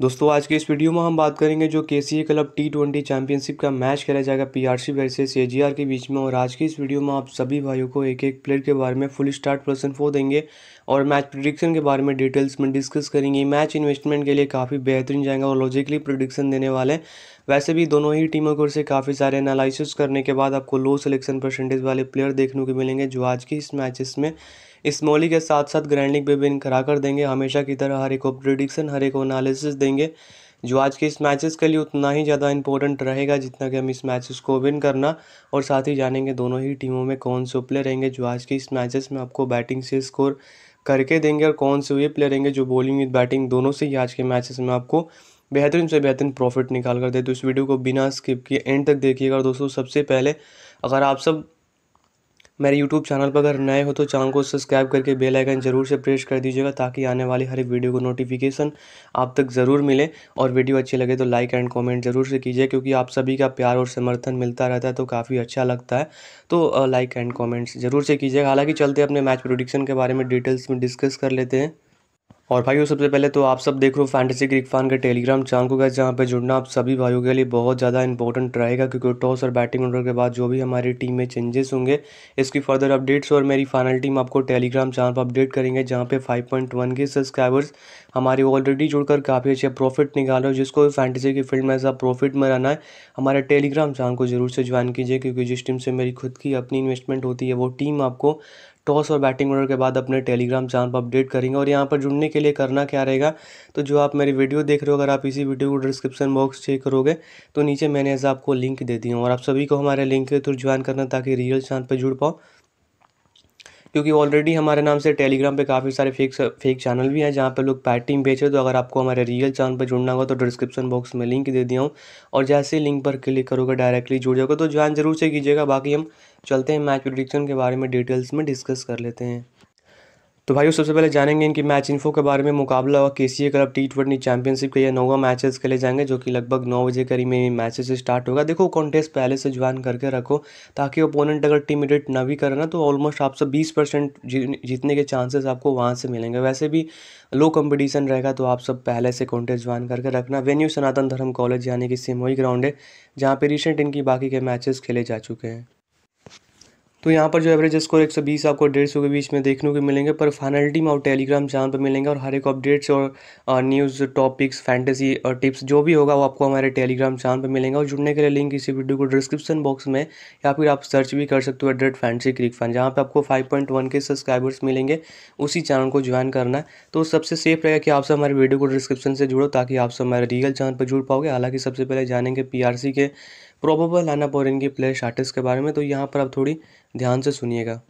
दोस्तों आज के इस वीडियो में हम बात करेंगे जो K C A club T twenty championship का मैच खेला जाएगा P R C versus A G R के बीच में और आज के इस वीडियो में आप सभी भाइयों को एक एक प्लेयर के बारे में फुल स्टार्ट पर्सन फो देंगे और मैच प्रिडिक्शन के बारे में डिटेल्स में डिस्कस करेंगे मैच इन्वेस्टमेंट के लिए काफ़ी बेहतरीन जाएगा और लॉजिकली प्रिडिक्शन देने वाले वैसे भी दोनों ही टीमों को से काफ़ी सारे एनालिसिस करने के बाद आपको लो सिलेक्शन परसेंटेज वाले प्लेयर देखने को मिलेंगे जो आज के इस मैचेस में इस के साथ साथ ग्रैंडिंग पे भी करा कर देंगे हमेशा की तरह हर एक को प्रिडिक्शन हर एक को एनालिसिस देंगे जो आज के इस मैचेस के लिए उतना ही ज़्यादा इंपॉर्टेंट रहेगा जितना कि हम इस मैचेस को विन करना और साथ ही जानेंगे दोनों ही टीमों में कौन से प्लेयर रहेंगे जो आज के इस मैचेस में आपको बैटिंग से स्कोर करके देंगे और कौन से वे प्लेयर रहेंगे जो बॉलिंग विद बैटिंग दोनों से ही आज के मैचेस में आपको बेहतरीन से बेहतरीन प्रॉफिट निकाल कर दे तो इस वीडियो को बिना स्किप किए एंड तक देखिएगा दोस्तों सबसे पहले अगर आप सब मेरे यूट्यूब चैनल पर अगर नए हो तो चैनल को सब्सक्राइब करके बेल आइकन ज़रूर से प्रेस कर दीजिएगा ताकि आने वाली हर एक वीडियो को नोटिफिकेशन आप तक ज़रूर मिले और वीडियो अच्छी लगे तो लाइक एंड कमेंट ज़रूर से कीजिए क्योंकि आप सभी का प्यार और समर्थन मिलता रहता है तो काफ़ी अच्छा लगता है तो लाइक एंड कॉमेंट्स ज़रूर से कीजिएगा हालाँकि चलते अपने मैच प्रोडिक्शन के बारे में डिटेल्स में डिस्कस कर लेते हैं और भाइयों सबसे पहले तो आप सब देख रहे हो फैंटेसी क्रिक फान के टेलीग्राम चैनल को गए जहाँ पे जुड़ना आप सभी भाइयों के लिए बहुत ज़्यादा इंपॉर्टेंट रहेगा क्योंकि टॉस और बैटिंग ऑर्डर के बाद जो भी हमारी टीम में चेंजेस होंगे इसकी फर्दर अपडेट्स और मेरी फाइनल टीम आपको टेलीग्राम चैनल पर अपडेट करेंगे जहाँ पे वन के सब्सक्राइबर्स हमारे ऑलरेडी जुड़कर काफ़ी अच्छे प्रॉफिट निकाल रहे हो जिसको फैंटेसी की फील्ड में ऐसा प्रॉफिट में रहना है हमारे टेलीग्राम चैनल को जरूर से ज्वाइन कीजिए क्योंकि जिस टीम से मेरी खुद की अपनी इन्वेस्टमेंट होती है वो टीम आपको टॉस और बैटिंग ऑर्डर के बाद अपने टेलीग्राम चैनल पर अपडेट करेंगे और यहाँ पर जुड़ने के लिए करना क्या रहेगा तो जो आप मेरी वीडियो देख रहे हो अगर आप इसी वीडियो को डिस्क्रिप्शन बॉक्स चेक करोगे तो नीचे मैंने ऐसा आपको लिंक दे दी हूँ और आप सभी को हमारे लिंक के थ्रू ज्वाइन करना ताकि रियल चैनल पर जुड़ पाओ क्योंकि ऑलरेडी हमारे नाम से टेलीग्राम पे काफ़ी सारे फेक फेक चैनल भी हैं जहाँ पे लोग पैटिंग बेच रहे तो अगर आपको हमारे रियल चैनल पे जुड़ना होगा तो डिस्क्रिप्शन बॉक्स में लिंक दे दिया हूँ और जैसे ही लिंक पर क्लिक करोगे डायरेक्टली जुड़ जाओगे तो ज्वाइन जरूर से कीजिएगा बाकी हम चलते हैं मैच प्रोडिक्शन के बारे में डिटेल्स में डिस्कस कर लेते हैं तो भाई सबसे पहले जानेंगे इनकी मैच इन्फो के बारे में मुकाबला और K C A club T twenty championship के या नोवा मैचेस खेले जाएंगे जो कि लगभग नौ बजे करीब में मैचेस स्टार्ट होगा देखो कॉन्टेस्ट पहले से ज्वाइन करके रखो ताकि ओपोनेंट अगर टीम एडिट न भी करे ना तो ऑलमोस्ट आपसे बीस परसेंट जीतने के चांसेस आपको वहाँ से मिलेंगे वैसे भी लो कंपटीशन रहेगा तो आप सब पहले से कॉन्टेस्ट ज्वाइन करके रखना वेन्यू सनातन धर्म कॉलेज यानी कि सिमोई ग्राउंड है जहाँ पर रिसेंट इनकी बाकी के मैचेस खेले जा चुके हैं तो यहाँ पर जो एवरेज स्कोर 120 आपको डेढ़ सौ के बीच में देखने को मिलेंगे पर फाइनल्टी में और टेलीग्राम चैनल पर मिलेंगे और हर एक अपडेट्स और न्यूज़ टॉपिक्स फैंटेसी और टिप्स जो भी होगा वो आपको हमारे टेलीग्राम चैनल पर मिलेंगे और जुड़ने के लिए लिंक इसी वीडियो को डिस्क्रिप्शन बॉक्स में या फिर आप सर्च भी कर सकते हो एट फैंसी क्रिक फैन जहाँ पर आपको फाइव के सब्सक्राइबर्स मिलेंगे उसी चैनल को ज्वाइन करना है तो सबसे सेफ रहेगा कि आपसे हमारे वीडियो को डिस्क्रिप्शन से जुड़ो ताकि आपसे हमारे रियल चैनल पर जुड़ पाओगे हालाँकि सबसे पहले जानेंगे पी के प्रोबेबल आना पोरिन की प्ले चार्टिस के बारे में तो यहाँ पर आप थोड़ी ध्यान से सुनिएगा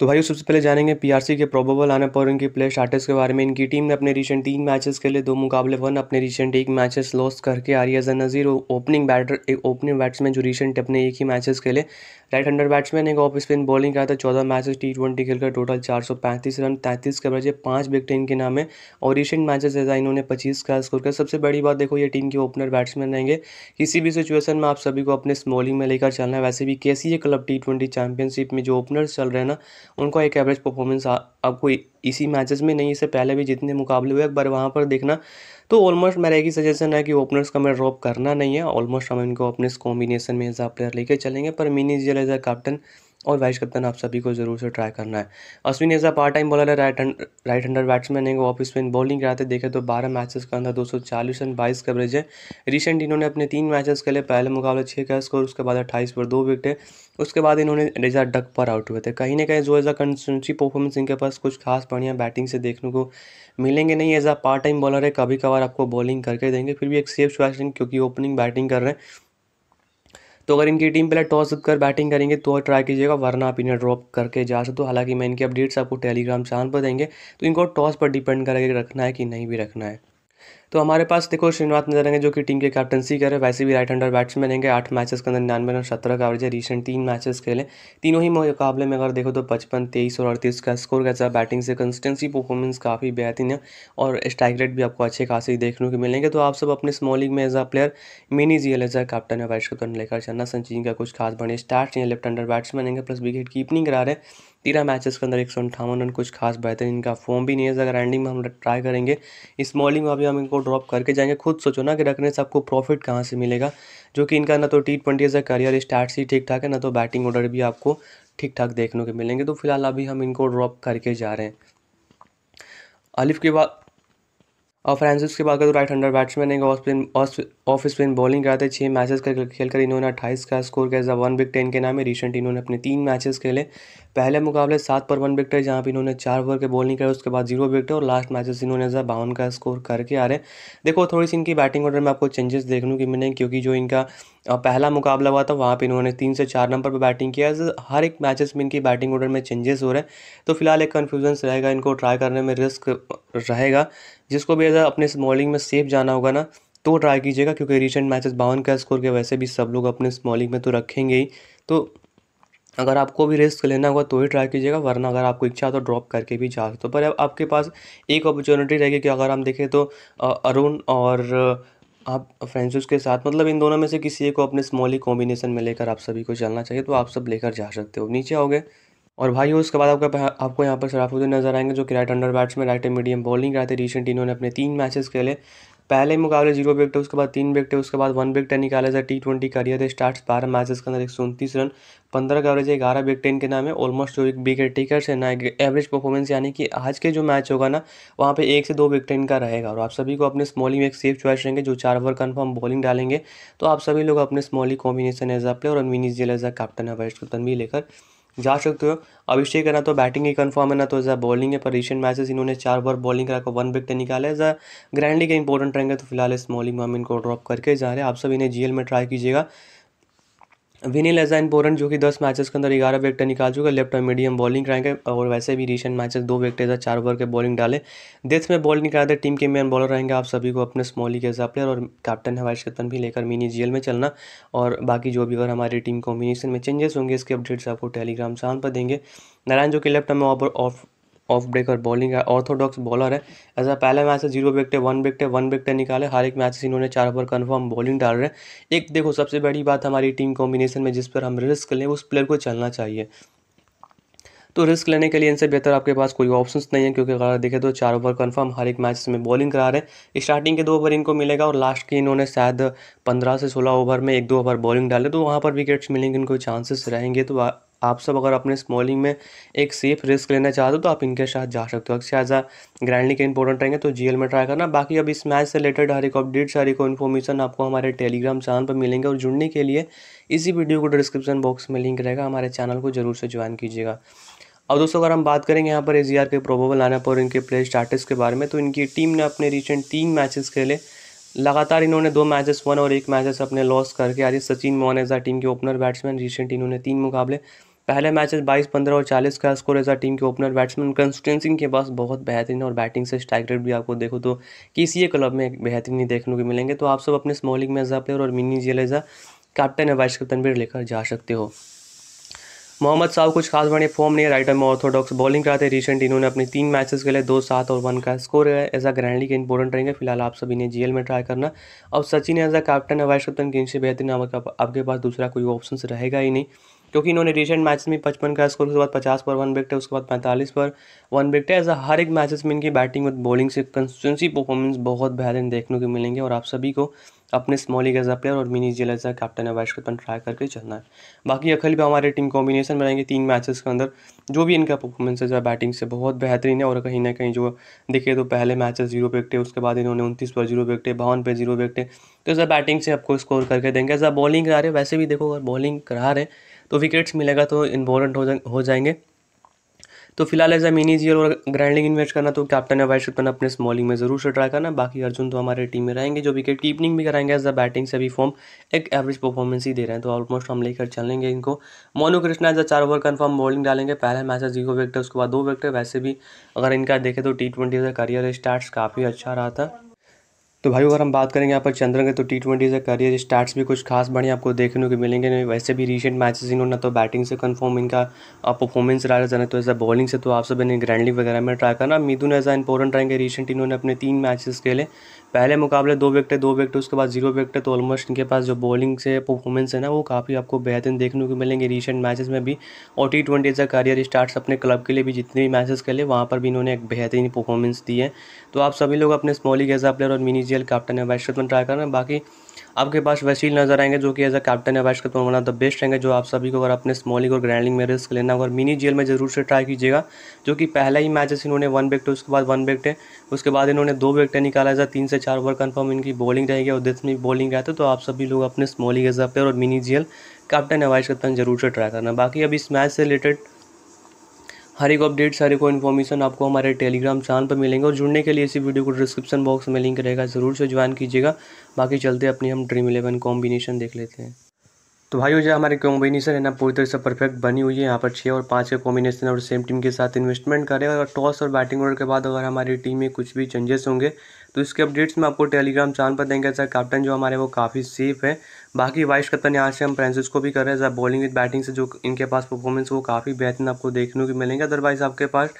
तो भाई सबसे पहले जानेंगे पीआरसी के प्रोबेबल आने पर उनकी प्ले स्टार्टर्स के बारे में इनकी टीम ने अपने रिसेंट तीन मैचेस के लिए दो मुकाबले वन अपने रिसेंट एक मैचेस लॉस करके आ रही है नज़ीर ओपनिंग बैटर एक ओपनिंग बैट्समैन जो रिसेंट अपने एक ही मैचेस के लिए राइट हंडर बैट्समैन एक ऑफ स्पिन बॉलिंग किया था चौदह मैचेस टी ट्वेंटी खेलकर टोटल चार सौ पैंतीस रन तैंतीस के बजे पाँच विकेट इनके नाम है और रिसेंट मैचेस ऐसा इन्होंने पच्चीस का स्कोर किया सबसे बड़ी बात देखो ये टीम के ओपनर बैट्समैन रहेंगे किसी भी सिचुएशन में आप सभी को अपने स्मॉलिंग में लेकर चलना है वैसे भी ये क्लब टी ट्वेंटी चैंपियनशिप में जो ओपनर्स चल रहे हैं ना उनका एक एवरेज परफॉर्मेंस आपको इसी मैचेस में नहीं इससे पहले भी जितने मुकाबले हुए एक बार वहाँ पर देखना तो ऑलमोस्ट मेरा एक ही सजेशन है कि ओपनर्स का हमें ड्रॉप करना नहीं है ऑलमोस्ट हम इनको अपने कॉम्बिनेशन में एज प्लेयर लेके चलेंगे पर मिनी जियल एज कैप्टन और वाइस कप्तान आप सभी को ज़रूर से ट्राई करना है Ashwin as a part time bowler है राइट राइट हंडर बैट्समैन है वो ऑफ स्पिन बॉलिंग कराते देखे तो बारह मैचेस का अंदर दो सौ चालीस रन बाईस कवरेज है रिसेंट इन्होंने अपने तीन मैचेस के लिए पहले मुकाबले छः का स्कोर उसके बाद अट्ठाईस पर दो विकेट है उसके बाद इन्होंने रेजा डक पर आउट हुए थे कहीं ना कहीं जो एज अ कंसिस्टेंसी परफॉर्मेंस इनके पास कुछ खास बढ़िया बैटिंग से देखने को मिलेंगे नहीं as a part time bowler है कभी कभार आपको बॉलिंग करके देंगे फिर भी एक सेफ चॉइस क्योंकि ओपनिंग बैटिंग कर रहे हैं तो अगर इनकी टीम पहले टॉस कर बैटिंग करेंगे तो ट्राई कीजिएगा वरना आप इन्हें ड्रॉप करके जा सकते हो हालांकि मैं इनके अपडेट्स आपको टेलीग्राम चैनल पर देंगे तो इनको टॉस पर डिपेंड करके रखना है कि नहीं भी रखना है तो हमारे पास देखो श्रीनिवास नजर आएंगे जो कि टीम के कैप्टनसी कर रहे वैसे भी राइट हैंडर बैट्समैन रहेंगे आठ मैचेस के अंदर निन्यानवे रन सत्रह का एवरेज है रिसेंट तीन मैचेस खेले तीनों ही मुकाबले में अगर देखो तो पचपन तेईस और अड़तीस का स्कोर कैसा बैटिंग से कंसिस्टेंसी परफॉर्मेंस काफ़ी बेहतरीन है और स्ट्राइक रेट भी आपको अच्छे खासे देखने को मिलेंगे तो आप सब अपने स्मॉलिंग में as a player mini G L as a captain है वैश्विक लेकर चलना सचिन का कुछ खास बने स्टार्ट चाहिए लेफ्ट अंडर बैट्समैन रहेंगे प्लस विकेट कीपिंग करा रहे हैं तेरह मैचेस के अंदर एक सौ अंठावन रन कुछ खास बेहतरीन इनका फॉर्म भी नहीं है अगर एंडिंग में हम ट्राई करेंगे स्मॉलिंग में अभी हम इनको ड्रॉप करके जाएंगे खुद सोचो ना कि रखने से आपको प्रॉफिट कहाँ से मिलेगा जो कि इनका ना तो T twenty as career start ही ठीक ठाक है ना तो बैटिंग ऑर्डर भी आपको ठीक ठाक देखने को मिलेंगे तो फिलहाल अभी हम इनको ड्रॉप करके जा रहे हैं अलिफ के बाद और फ्रांसिस के करें तो राइट हंडर बैट्समैन है off spin off spin bowling कराते छः मैचेस कर खेलकर इन्होंने अट्ठाईस का स्कोर किया था वन बिग टेन के नाम है रिसेंट इन्होंने अपने तीन मैचेस खेले पहले मुकाबले सात पर वन विकेट जहाँ पर इन्होंने चार ओवर के बॉलिंग करे उसके बाद जीरो विकेट और लास्ट मैचेस इन्होंने जहाँ बावन का स्कोर करके आ रहे देखो थोड़ी सी इनकी बैटिंग ऑर्डर में आपको चेंजेस देखने को मिले क्योंकि जो इनका पहला मुकाबला हुआ था वहाँ पर इन्होंने तीन से चार नंबर पर बैटिंग किया हर एक मैचेस में इनकी बैटिंग ऑर्डर में चेंजेस हो रहे हैं तो फिलहाल एक कन्फ्यूजन्स रहेगा इनको ट्राई करने में रिस्क रहेगा जिसको भी अगर अपने स्मॉलिंग में सेफ जाना होगा ना तो ट्राई कीजिएगा क्योंकि रिसेंट मैचेस बावन का स्कोर के वैसे भी सब लोग अपने स्मॉलिंग में तो रखेंगे ही तो अगर आपको भी रिस्क लेना होगा तो ही ट्राई कीजिएगा वरना अगर आपको इच्छा तो ड्रॉप करके भी जा सकते हो पर अब आपके पास एक अपॉर्चुनिटी रहेगी कि अगर हम देखें तो अरुण और आप फ्रेंसिस के साथ मतलब इन दोनों में से किसी एक को अपने स्मॉली कॉम्बिनेशन में लेकर आप सभी को चलना चाहिए तो आप सब लेकर जा सकते हो नीचे आओगे और भाई उसके बाद आपका आपको यहाँ पर सराफुद्दीन नजर आएंगे जो कि right hander batsman right medium bowling कराते रिसेंट इन्होंने अपने तीन मैचेस खेले पहले मुकाबले जीरो विकेट उसके बाद तीन विकेट उसके बाद वन विकेट निकाले जाए टी ट्वेंटी करियर स्टार्ट बारह मैचेस के अंदर एक सौ उनतीस रन पंद्रह का एवरेज है ग्यारह विकेट इनके नाम है ऑलमोस्ट जो एक विकेट टेकर से ना एवरेज परफॉर्मेंस यानी कि आज के जो मैच होगा ना वहाँ पे एक से दो विकेट इनका रहेगा और आप सभी को अपने स्मॉलिंग में एक सेफ चॉइस रहेंगे जो चार ओवर कन्फर्म बॉलिंग डालेंगे तो आप सभी लोग अपने small league combination as a player और mini GL as a captain है वैश को तनवी लेकर जा सकते हो अभिषेक है ना तो बैटिंग ही कंफर्म है ना तो एज बॉलिंग है पर रिसेंट मैचेस इन्होंने चार बार बॉलिंग कराकर वन विकेट निकाला एज अ ग्रैंडली के इंपॉर्टेंट रहेंगे तो फिलहाल स्मॉलिंग मॉलिंग हम इनको ड्रॉप करके जा रहे हैं आप सब इन्हें जीएल में ट्राई कीजिएगा विनी लेजाइन बोरन जो कि दस मैचेस के अंदर ग्यारह विकेट निकाल चुके है लेफ्ट और मीडियम बॉलिंग कराएंगे और वैसे भी रिसेंट मैचेस दो विकेट विकेटें चार ओवर के बॉलिंग डाले देश में बॉल निकाल कराते टीम के मेन बॉलर रहेंगे आप सभी को अपने स्मॉली के प्लेयर और कैप्टन है वाइस कैप्टन भी लेकर मिनी जी में चलना और बाकी जो भी अगर हमारी टीम कॉम्बिनेशन में चेंजेस होंगे इसके अपडेट्स आपको टेलीग्राम चैनल पर देंगे नारायण जो कि लेफ्ट में ऑफ ऑफ ब्रेक और बॉलिंग है ऑर्थोडॉक्स बॉलर है ऐसा पहले मैच से zero wicket one wicket one wicket निकाले हर एक मैच से इन्होंने चार ओवर कन्फर्म बॉलिंग डाल रहे हैं एक देखो सबसे बड़ी बात हमारी टीम कॉम्बिनेशन में जिस पर हम रिस्क लें उस प्लेयर को चलना चाहिए तो रिस्क लेने के लिए इनसे बेहतर आपके पास कोई ऑप्शंस नहीं है क्योंकि अगर देखें तो चार ओवर कन्फर्म हर एक मैच में बॉलिंग करा रहे हैं स्टार्टिंग के दो ओवर इनको मिलेगा और लास्ट के इन्होंने शायद पंद्रह से सोलह ओवर में एक दो ओवर बॉलिंग डाले तो वहाँ पर विकेट्स मिलेंगे इनको चांसेस रहेंगे तो आप सब अगर अपने स्मॉलिंग में एक सेफ रिस्क लेना चाहते हो तो आप इनके साथ जा सकते हो अक्षय आजा ग्रैंडली के इंपॉर्टेंट रहेंगे तो जीएल में ट्राई करना बाकी अब इस मैच से रिलेटेड हर एक अपडेट्स हर एक इन्फॉर्मेशन आपको हमारे टेलीग्राम चैनल पर मिलेंगे और जुड़ने के लिए इसी वीडियो को डिस्क्रिप्शन बॉक्स में लिंक रहेगा हमारे चैनल को जरूर से ज्वाइन कीजिएगा और दोस्तों अगर हम बात करेंगे यहाँ पर एस के प्रोबेबल आने पर इनके प्लेयर स्टार्टिस के बारे में तो इनकी टीम ने अपने रिसेंट तीन मैचेस खेले लगातार इन्होंने दो मैचेस वन और एक मैचेस अपने लॉस करके आज सचिन मोहन एजा टीम के ओपनर बैट्समैन रिसेंट इन्होंने तीन मुकाबले पहले मैचेस 22, 15 और 40 का स्कोर एजा टीम के ओपनर बैट्समैन कंस्टेंसिंग के पास बहुत बेहतरीन और बैटिंग से स्ट्राइक रेट भी आपको देखो तो किसी क्लब में बेहतरीन ही देखने को मिलेंगे तो आप सब अपने स्मॉलिंग में एजा प्लेयर और मिनी जेल एजा कैप्टन या वाइस कैप्टन भी लेकर जा सकते हो मोहम्मद साहब कुछ खास बड़े फॉर्म नहीं है राइट में ऑर्थोडॉक्स बॉलिंग कराते रिसेंट इन्होंने अपने तीन मैचेस के लिए दो सात और वन का स्कोर है एज अ ग्रैंडली के इंपॉर्टेंट रहेंगे फिलहाल आप सभी ने जीएल में ट्राई करना अब सचिन एज अ कैप्टन है वाइस कैप्टन किन से बेहतरीन आपके पास दूसरा कोई ऑप्शन रहेगा ही नहीं क्योंकि इन्होंने रिसेंट मैच में पचपन का स्कोर उसके बाद पचास पर वन है उसके बाद पैंतालीस पर वन विकट है एज हर एक मैचेस में इनकी बैटिंग और बॉलिंग से कंसिस्टेंसी परफॉर्मेंस बहुत बेहतरीन देखने को मिलेंगे और आप सभी को अपने स्मॉलिंग एज प्लेयर और मिनी जेल एज कैप्टन अवैश को ट्राई करके चलना है बाकी अखिल भी हमारे टीम कॉम्बिनेशन में रहेंगे तीन मैचेस के अंदर जो भी इनका परफॉर्मेंस है बैटिंग से बहुत बेहतरीन है और कहीं ना कहीं जो देखे तो पहले मैचेस जीरो है उसके बाद इन्होंने उनतीस पर जीरो है बावन पर जीरो विकटे तो ऐसा बैटिंग से आपको स्कोर करके देंगे ऐसा बॉलिंग करा रहे वैसे भी देखो अगर बॉलिंग करा रहे तो विकेट्स मिलेगा तो इम्पोर्टेंट हो जा हो जाएंगे तो फिलहाल एज अ मिनी जीयर और ग्राइंडिंग इन्वेस्ट करना तो कैप्टन या वाइस कैप्टन अपने स्मॉलिंग में जरूर से ट्राई करना बाकी अर्जुन तो हमारे टीम में रहेंगे जो विकेट कीपनिंग भी कराएंगे एज अ बैटिंग से भी फॉर्म एक एवरेज परफॉर्मेंस ही दे रहे हैं तो ऑलमोस्ट हम लेकर चलेंगे इनको मोनू कृष्णा एज अ चार ओवर कन्फर्म बॉलिंग डालेंगे पहला मैच है जीरो विकेट उसके बाद दो विकेट वैसे भी अगर इनका देखें तो टी ट्वेंटी का करियर स्टार्ट काफ़ी अच्छा रहा था तो भाई अगर हम बात करेंगे यहाँ पर चंद्रन के तो टी ट्वेंटी से करियर स्टार्ट्स भी कुछ खास बढ़िया आपको देखने को मिलेंगे नहीं वैसे भी रिसेंट मैचेस इन्होंने तो बैटिंग से कंफर्म इनका परफॉर्मेंस रहा है जाना तो ऐसा बॉलिंग से तो आप सब इन्हें ग्रैंडली वगैरह में ट्राई करना मिदुन ऐसा इंपॉर्टेंट रहेंगे रिसेंट इन्होंने अपने तीन मैचेस खेले पहले मुकाबले दो विकेट दो विकेट उसके बाद जीरो विकेट तो ऑलमोस्ट इनके पास जो बॉलिंग से परफॉर्मेंस है ना वो काफ़ी आपको बेहतरीन देखने को मिलेंगे रिसेंट मैचेस में भी और टी ट्वेंटी का करियर स्टार्ट अपने क्लब के लिए भी जितने भी मैचेस खेले वहाँ पर भी इन्होंने एक बेहतरीन परफॉर्मेंस दी है तो आप सभी लोग अपने स्मॉली गैजा प्लेयर और मिनी जीएल कैप्टन है वैश्वतन ट्राई करना बाकी आपके पास वसील नजर आएंगे जो कि एज अ कैप्टन है vice captain one of the best रहेंगे जो आप सभी को अगर अपने स्मॉलिंग और ग्रैंडिंग में रिस्क लेना और मिनी जेल में जरूर से ट्राई कीजिएगा जो कि पहला ही मैचेस इन्होंने वन विकेट उसके बाद वन है उसके बाद इन्होंने दो विकटें निकाला जाए तीन से चार ओवर कन्फर्म इनकी बॉलिंग रहेगी और दस में बॉलिंग रहता है तो आप सभी लोग अपने स्मॉलिंग एज अ प्लेयर और मिनी जेल कैप्टन है वाइस कैप्टन जरूर से ट्राई करना बाकी अब इस मैच से रिलेटेड हर एक अपडेट्स हर एक इन्फॉर्मेशन आपको हमारे टेलीग्राम चैनल पर मिलेंगे और जुड़ने के लिए इसी वीडियो को डिस्क्रिप्शन बॉक्स में लिंक रहेगा ज़रूर से ज्वाइन कीजिएगा बाकी चलते अपनी हम ड्रीम इलेवन कॉम्बिनेशन देख लेते हैं तो भाई जो हमारे कॉम्बिनेशन है ना पूरी तरह से परफेक्ट बनी हुई है यहाँ पर छः और पाँच के कॉम्बिनेशन और सेम टीम के साथ इन्वेस्टमेंट करें और टॉस और बैटिंग ऑर्डर के बाद अगर हमारी टीम में कुछ भी चेंजेस होंगे तो इसके अपडेट्स में आपको टेलीग्राम चैनल पर देंगे सर कैप्टन जो हमारे वो काफ़ी सेफ है बाकी वाइस कप्तान यहाँ से हम फ्रेंसिस को भी कर रहे हैं बॉलिंग विद बैटिंग से जो इनके पास परफॉर्मेंस वो काफ़ी बेहतरीन आपको देखने को मिलेंगे अदरवाइज़ आपके पास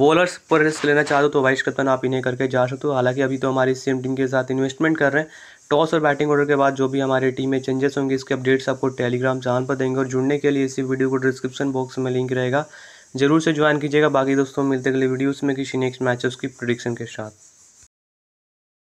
बॉलर्स पर रिस्क लेना चाहते हो तो वाइस कप्तान आप इन्हें करके जा सकते हो हालांकि अभी तो हमारी सेम टीम के साथ इन्वेस्टमेंट कर रहे हैं टॉस और बैटिंग ऑर्डर के बाद जो भी हमारे टीम में चेंजेस होंगे इसके अपडेट्स आपको टेलीग्राम चैनल पर देंगे और जुड़ने के लिए इसी वीडियो को डिस्क्रिप्शन बॉक्स में लिंक रहेगा जरूर से ज्वाइन कीजिएगा बाकी दोस्तों मिलते अगले वीडियोस में किसी नेक्स्ट मैचेस की प्रोडिक्शन के साथ